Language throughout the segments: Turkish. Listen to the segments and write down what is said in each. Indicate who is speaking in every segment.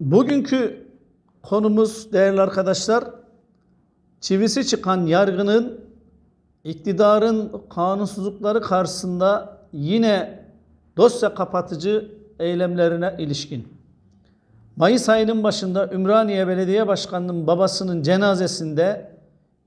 Speaker 1: Bugünkü konumuz değerli arkadaşlar çivisi çıkan yargının iktidarın kanunsuzlukları karşısında yine dosya kapatıcı eylemlerine ilişkin. Mayıs ayının başında Ümraniye Belediye Başkanı'nın babasının cenazesinde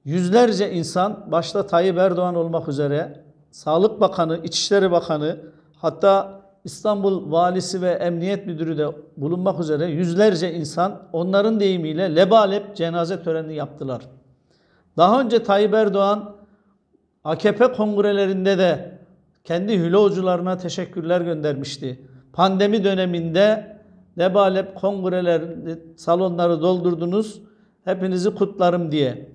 Speaker 1: yüzlerce insan başta Tayyip Erdoğan olmak üzere Sağlık Bakanı, İçişleri Bakanı hatta İstanbul valisi ve emniyet müdürü de bulunmak üzere yüzlerce insan onların deyimiyle lebalep cenaze töreni yaptılar. Daha önce Tayyip Erdoğan AKP kongrelerinde de kendi hülocularına teşekkürler göndermişti. Pandemi döneminde lebalep kongreler salonları doldurdunuz. Hepinizi kutlarım diye.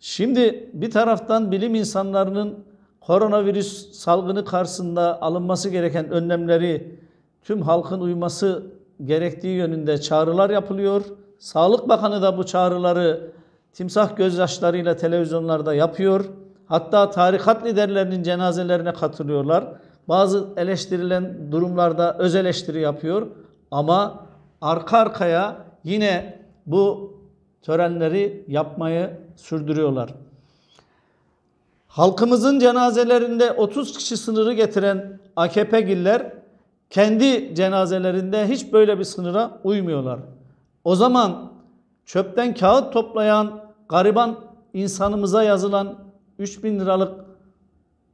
Speaker 1: Şimdi bir taraftan bilim insanlarının koronavirüs salgını karşısında alınması gereken önlemleri tüm halkın uyması gerektiği yönünde çağrılar yapılıyor. Sağlık Bakanı da bu çağrıları timsah gözyaşlarıyla televizyonlarda yapıyor. Hatta tarikat liderlerinin cenazelerine katılıyorlar. Bazı eleştirilen durumlarda öz eleştiri yapıyor. Ama arka arkaya yine bu törenleri yapmayı sürdürüyorlar halkımızın cenazelerinde 30 kişi sınırı getiren AKP'giller kendi cenazelerinde hiç böyle bir sınıra uymuyorlar. O zaman çöpten kağıt toplayan gariban insanımıza yazılan 3000 liralık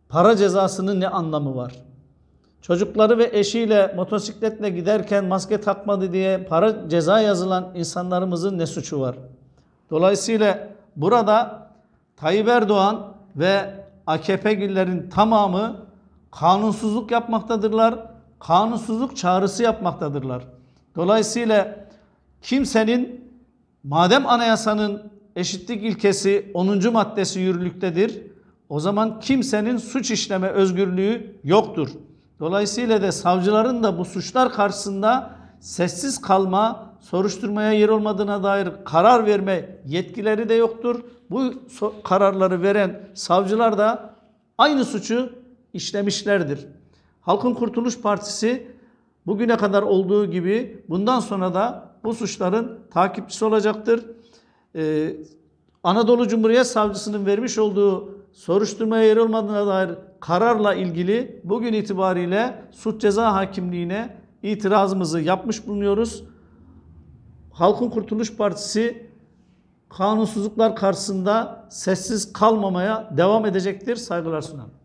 Speaker 1: para cezasının ne anlamı var? Çocukları ve eşiyle motosikletle giderken maske takmadı diye para ceza yazılan insanlarımızın ne suçu var? Dolayısıyla burada Tayyip Erdoğan ve gillerin tamamı kanunsuzluk yapmaktadırlar. Kanunsuzluk çağrısı yapmaktadırlar. Dolayısıyla kimsenin madem anayasanın eşitlik ilkesi 10. maddesi yürürlüktedir. O zaman kimsenin suç işleme özgürlüğü yoktur. Dolayısıyla da savcıların da bu suçlar karşısında sessiz kalma, soruşturmaya yer olmadığına dair karar verme yetkileri de yoktur. Bu kararları veren savcılar da aynı suçu işlemişlerdir. Halkın Kurtuluş Partisi bugüne kadar olduğu gibi bundan sonra da bu suçların takipçisi olacaktır. Ee, Anadolu Cumhuriyet Savcısının vermiş olduğu soruşturmaya yer olmadığına dair kararla ilgili bugün itibariyle suç ceza hakimliğine itirazımızı yapmış bulunuyoruz. Halkın Kurtuluş Partisi kanunsuzluklar karşısında sessiz kalmamaya devam edecektir. Saygılar sunarım.